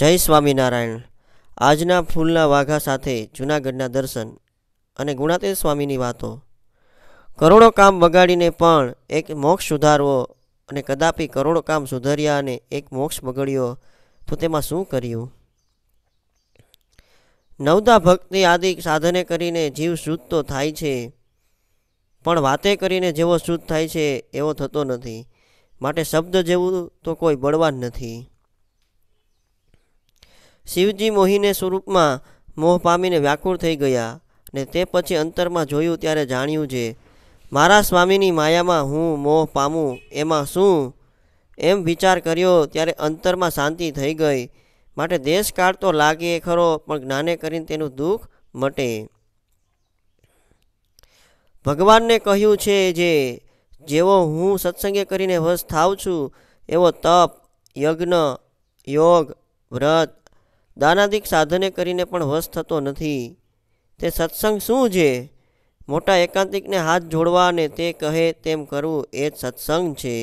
જય સ્વામિનારાયણ આજના ફૂલના વાઘા સાથે જૂનાગઢના દર્શન અને ગુણાતીત સ્વામીની વાતો કરોડો કામ બગાડીને પણ એક મોક્ષ સુધારવો અને કદાપી કરોડો કામ સુધર્યા અને એક મોક્ષ બગડ્યો તો તેમાં શું કર્યું નવદા ભક્તિ આદિ સાધને કરીને જીવ શુદ્ધ તો થાય છે પણ વાતે કરીને જેવો શુદ્ધ થાય છે એવો થતો નથી માટે શબ્દ જેવું તો કોઈ બળવાન નથી શિવજી મોહીને સ્વરૂપમાં મોહ પામીને વ્યાકુળ થઈ ગયા ને તે પછી અંતરમાં જોયું ત્યારે જાણ્યું છે મારા સ્વામીની માયામાં હું મોહ પામું એમાં શું એમ વિચાર કર્યો ત્યારે અંતરમાં શાંતિ થઈ ગઈ માટે દેશકાળ તો લાગે ખરો પણ જ્ઞાને કરીને તેનું દુઃખ મટે ભગવાનને કહ્યું છે જે જેવો હું સત્સંગે કરીને વશ થાવ છું એવો તપ યજ્ઞ યોગ વ્રત દાનાદિક સાધને કરીને પણ વશ થતો નથી તે સત્સંગ શું છે મોટા એકાંતિકને હાથ જોડવા અને તે કહે તેમ કરવું એ જ સત્સંગ છે